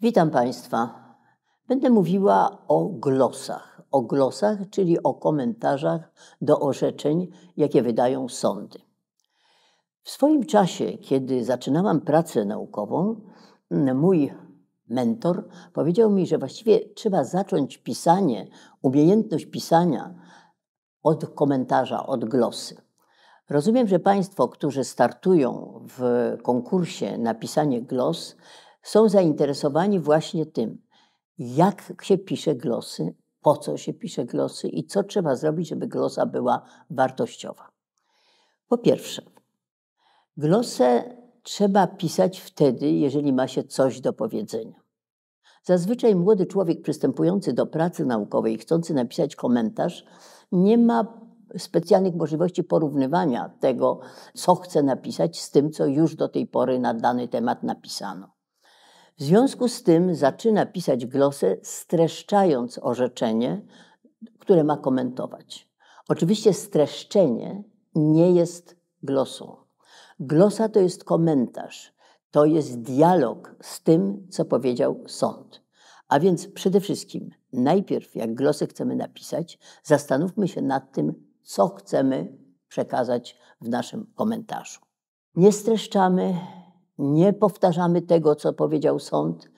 Witam Państwa. Będę mówiła o glosach. O glosach, czyli o komentarzach do orzeczeń, jakie wydają sądy. W swoim czasie, kiedy zaczynałam pracę naukową, mój mentor powiedział mi, że właściwie trzeba zacząć pisanie, umiejętność pisania od komentarza, od glosy. Rozumiem, że Państwo, którzy startują w konkursie na pisanie glos, są zainteresowani właśnie tym, jak się pisze glosy, po co się pisze glosy i co trzeba zrobić, żeby glosa była wartościowa. Po pierwsze, glosę trzeba pisać wtedy, jeżeli ma się coś do powiedzenia. Zazwyczaj młody człowiek przystępujący do pracy naukowej, i chcący napisać komentarz, nie ma specjalnych możliwości porównywania tego, co chce napisać, z tym, co już do tej pory na dany temat napisano. W związku z tym zaczyna pisać glosę, streszczając orzeczenie, które ma komentować. Oczywiście streszczenie nie jest glosą. Glosa to jest komentarz, to jest dialog z tym, co powiedział sąd. A więc przede wszystkim, najpierw jak glosę chcemy napisać, zastanówmy się nad tym, co chcemy przekazać w naszym komentarzu. Nie streszczamy, nie powtarzamy tego, co powiedział sąd,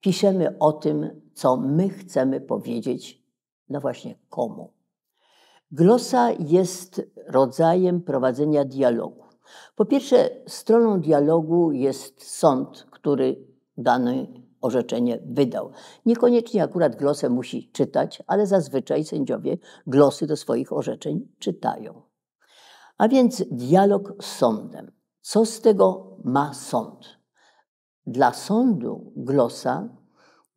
piszemy o tym, co my chcemy powiedzieć, no właśnie komu. Glosa jest rodzajem prowadzenia dialogu. Po pierwsze, stroną dialogu jest sąd, który dane orzeczenie wydał. Niekoniecznie akurat glosę musi czytać, ale zazwyczaj sędziowie glosy do swoich orzeczeń czytają. A więc dialog z sądem. Co z tego ma sąd? Dla sądu glosa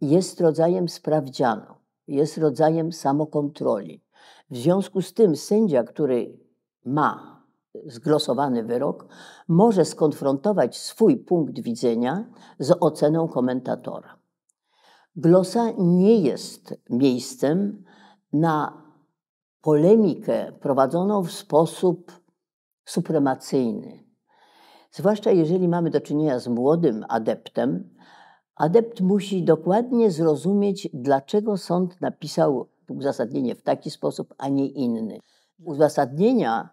jest rodzajem sprawdzianu, jest rodzajem samokontroli. W związku z tym sędzia, który ma zglosowany wyrok, może skonfrontować swój punkt widzenia z oceną komentatora. Glosa nie jest miejscem na polemikę prowadzoną w sposób supremacyjny, Zwłaszcza jeżeli mamy do czynienia z młodym adeptem, adept musi dokładnie zrozumieć, dlaczego sąd napisał uzasadnienie w taki sposób, a nie inny. Uzasadnienia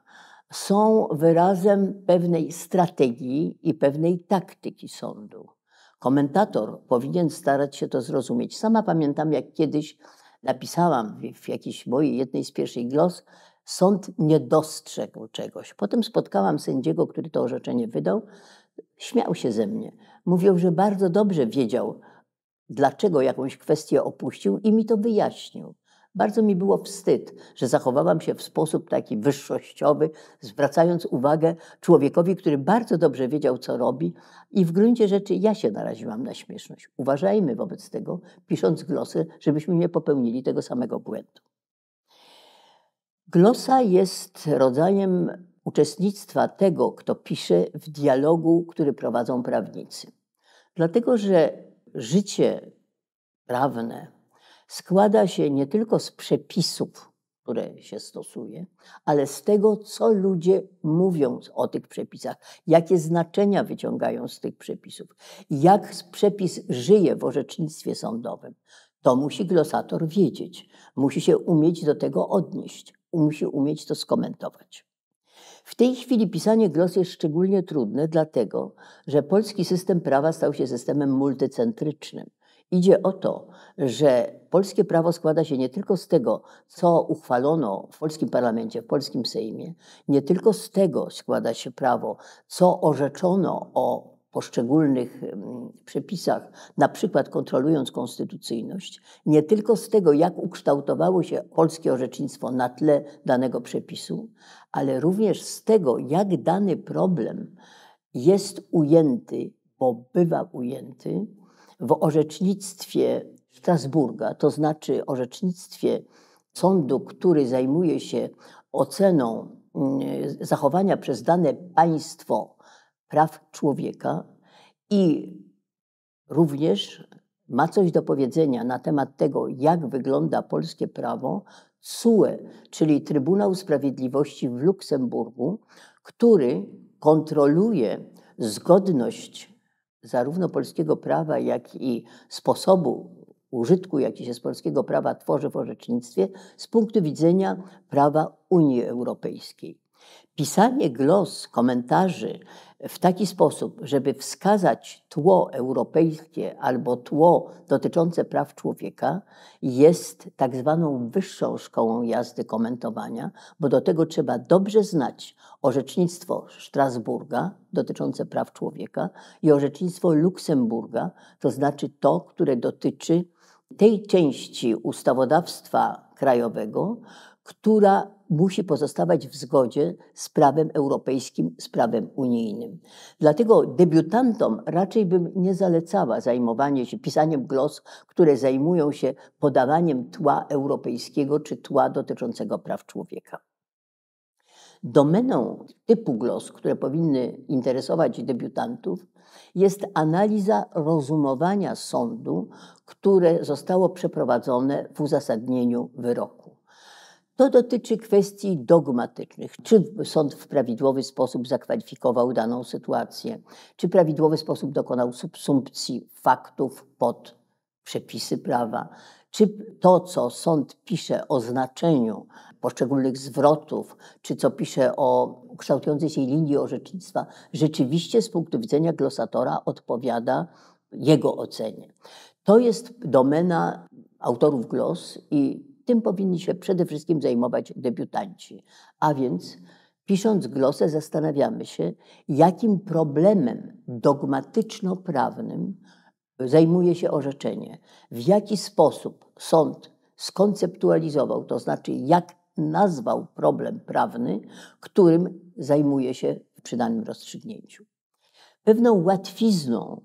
są wyrazem pewnej strategii i pewnej taktyki sądu. Komentator powinien starać się to zrozumieć. Sama pamiętam, jak kiedyś napisałam w jakiejś mojej jednej z pierwszych glos, Sąd nie dostrzegł czegoś. Potem spotkałam sędziego, który to orzeczenie wydał. Śmiał się ze mnie. Mówił, że bardzo dobrze wiedział, dlaczego jakąś kwestię opuścił i mi to wyjaśnił. Bardzo mi było wstyd, że zachowałam się w sposób taki wyższościowy, zwracając uwagę człowiekowi, który bardzo dobrze wiedział, co robi, i w gruncie rzeczy ja się naraziłam na śmieszność. Uważajmy wobec tego, pisząc glosy, żebyśmy nie popełnili tego samego błędu. Glosa jest rodzajem uczestnictwa tego, kto pisze, w dialogu, który prowadzą prawnicy. Dlatego, że życie prawne składa się nie tylko z przepisów, które się stosuje, ale z tego, co ludzie mówią o tych przepisach, jakie znaczenia wyciągają z tych przepisów, jak przepis żyje w orzecznictwie sądowym. To musi glosator wiedzieć, musi się umieć do tego odnieść musi umieć to skomentować. W tej chwili pisanie glos jest szczególnie trudne, dlatego że polski system prawa stał się systemem multicentrycznym. Idzie o to, że polskie prawo składa się nie tylko z tego, co uchwalono w polskim parlamencie, w polskim Sejmie, nie tylko z tego składa się prawo, co orzeczono o poszczególnych przepisach, na przykład kontrolując konstytucyjność, nie tylko z tego, jak ukształtowało się polskie orzecznictwo na tle danego przepisu, ale również z tego, jak dany problem jest ujęty, bo bywa ujęty w orzecznictwie Strasburga, to znaczy orzecznictwie sądu, który zajmuje się oceną mm, zachowania przez dane państwo praw człowieka i również ma coś do powiedzenia na temat tego, jak wygląda polskie prawo, SUE, czyli Trybunał Sprawiedliwości w Luksemburgu, który kontroluje zgodność zarówno polskiego prawa, jak i sposobu użytku, jaki się z polskiego prawa tworzy w orzecznictwie, z punktu widzenia prawa Unii Europejskiej. Pisanie glos, komentarzy w taki sposób, żeby wskazać tło europejskie albo tło dotyczące praw człowieka, jest tak zwaną wyższą szkołą jazdy komentowania, bo do tego trzeba dobrze znać orzecznictwo Strasburga dotyczące praw człowieka i orzecznictwo Luksemburga, to znaczy to, które dotyczy tej części ustawodawstwa krajowego, która musi pozostawać w zgodzie z prawem europejskim, z prawem unijnym. Dlatego debiutantom raczej bym nie zalecała zajmowanie się pisaniem glos, które zajmują się podawaniem tła europejskiego czy tła dotyczącego praw człowieka. Domeną typu glos, które powinny interesować debiutantów, jest analiza rozumowania sądu, które zostało przeprowadzone w uzasadnieniu wyroku. To dotyczy kwestii dogmatycznych. Czy sąd w prawidłowy sposób zakwalifikował daną sytuację? Czy prawidłowy sposób dokonał subsumpcji faktów pod przepisy prawa? Czy to, co sąd pisze o znaczeniu poszczególnych zwrotów, czy co pisze o kształtującej się linii orzecznictwa, rzeczywiście z punktu widzenia glosatora odpowiada jego ocenie? To jest domena autorów glos i tym powinni się przede wszystkim zajmować debiutanci. A więc, pisząc glosę, zastanawiamy się, jakim problemem dogmatyczno-prawnym zajmuje się orzeczenie, w jaki sposób sąd skonceptualizował, to znaczy jak nazwał problem prawny, którym zajmuje się przy danym rozstrzygnięciu. Pewną łatwizną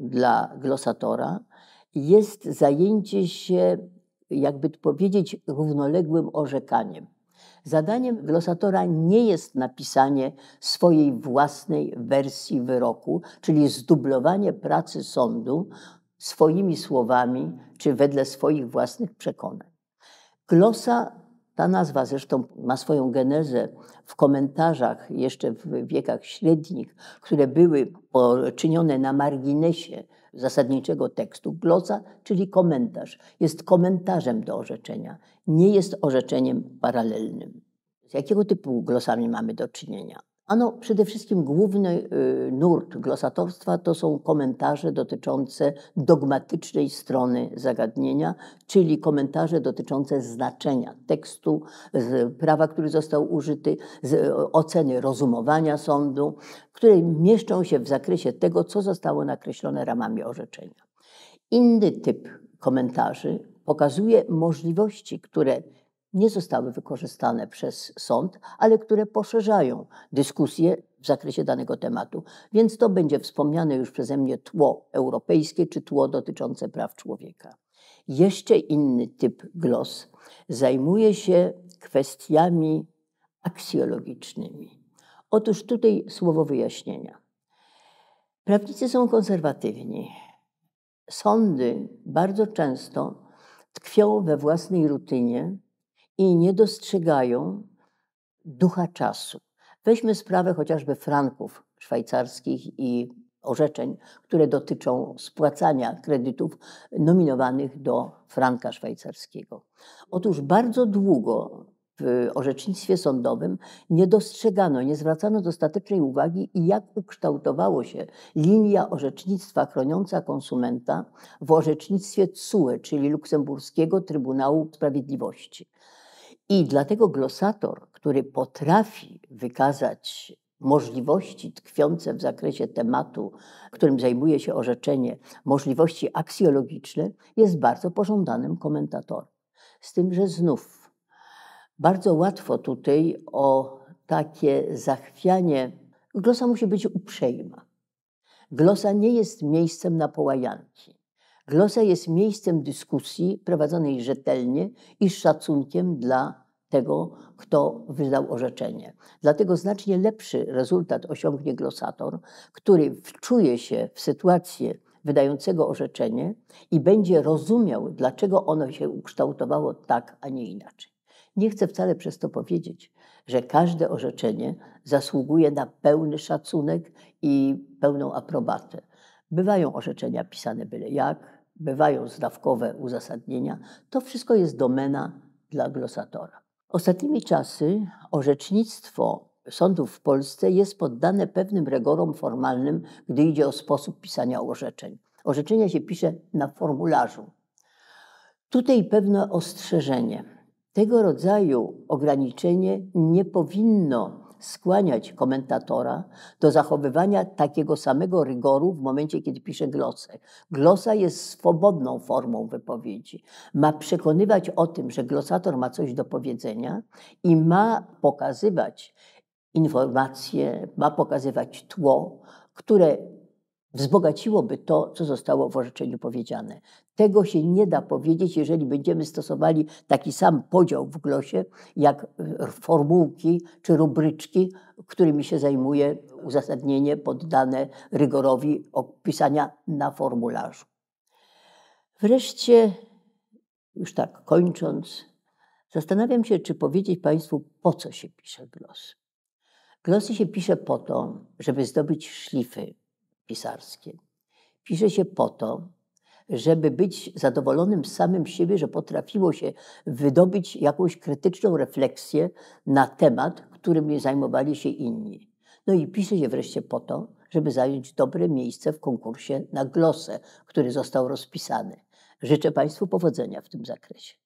dla glosatora jest zajęcie się jakby powiedzieć, równoległym orzekaniem. Zadaniem glosatora nie jest napisanie swojej własnej wersji wyroku, czyli zdublowanie pracy sądu swoimi słowami czy wedle swoich własnych przekonań. Glosa, ta nazwa zresztą ma swoją genezę w komentarzach jeszcze w wiekach średnich, które były czynione na marginesie zasadniczego tekstu. Glosa, czyli komentarz, jest komentarzem do orzeczenia, nie jest orzeczeniem paralelnym. Z jakiego typu glosami mamy do czynienia? Ano przede wszystkim główny y, nurt glosatorstwa to są komentarze dotyczące dogmatycznej strony zagadnienia, czyli komentarze dotyczące znaczenia tekstu, prawa, który został użyty, y, oceny rozumowania sądu, które mieszczą się w zakresie tego, co zostało nakreślone ramami orzeczenia. Inny typ komentarzy pokazuje możliwości, które nie zostały wykorzystane przez sąd, ale które poszerzają dyskusję w zakresie danego tematu. Więc to będzie wspomniane już przeze mnie tło europejskie czy tło dotyczące praw człowieka. Jeszcze inny typ glos zajmuje się kwestiami aksjologicznymi. Otóż tutaj słowo wyjaśnienia. Prawnicy są konserwatywni. Sądy bardzo często tkwią we własnej rutynie i nie dostrzegają ducha czasu. Weźmy sprawę chociażby franków szwajcarskich i orzeczeń, które dotyczą spłacania kredytów nominowanych do franka szwajcarskiego. Otóż bardzo długo w orzecznictwie sądowym nie dostrzegano, nie zwracano dostatecznej uwagi, jak ukształtowała się linia orzecznictwa chroniąca konsumenta w orzecznictwie CUE, czyli Luksemburskiego Trybunału Sprawiedliwości. I dlatego glosator, który potrafi wykazać możliwości tkwiące w zakresie tematu, którym zajmuje się orzeczenie, możliwości aksjologiczne, jest bardzo pożądanym komentatorem. Z tym, że znów bardzo łatwo tutaj o takie zachwianie. Glosa musi być uprzejma. Glosa nie jest miejscem na połajanki. Glosa jest miejscem dyskusji prowadzonej rzetelnie i z szacunkiem dla tego, kto wydał orzeczenie. Dlatego znacznie lepszy rezultat osiągnie glosator, który wczuje się w sytuację wydającego orzeczenie i będzie rozumiał, dlaczego ono się ukształtowało tak, a nie inaczej. Nie chcę wcale przez to powiedzieć, że każde orzeczenie zasługuje na pełny szacunek i pełną aprobatę. Bywają orzeczenia pisane byle jak, bywają zdawkowe uzasadnienia, to wszystko jest domena dla glosatora. Ostatnimi czasy orzecznictwo sądów w Polsce jest poddane pewnym rygorom formalnym, gdy idzie o sposób pisania orzeczeń. Orzeczenia się pisze na formularzu. Tutaj pewne ostrzeżenie. Tego rodzaju ograniczenie nie powinno skłaniać komentatora do zachowywania takiego samego rygoru w momencie, kiedy pisze glosę. Glosa jest swobodną formą wypowiedzi. Ma przekonywać o tym, że glosator ma coś do powiedzenia i ma pokazywać informacje, ma pokazywać tło, które Wzbogaciłoby to, co zostało w orzeczeniu powiedziane. Tego się nie da powiedzieć, jeżeli będziemy stosowali taki sam podział w glosie, jak e, formułki czy rubryczki, którymi się zajmuje uzasadnienie poddane rygorowi opisania na formularzu. Wreszcie, już tak kończąc, zastanawiam się, czy powiedzieć Państwu, po co się pisze glos. Glosy się pisze po to, żeby zdobyć szlify pisarskie. Pisze się po to, żeby być zadowolonym z samym siebie, że potrafiło się wydobyć jakąś krytyczną refleksję na temat, którym zajmowali się inni. No i pisze się wreszcie po to, żeby zająć dobre miejsce w konkursie na glosę, który został rozpisany. Życzę Państwu powodzenia w tym zakresie.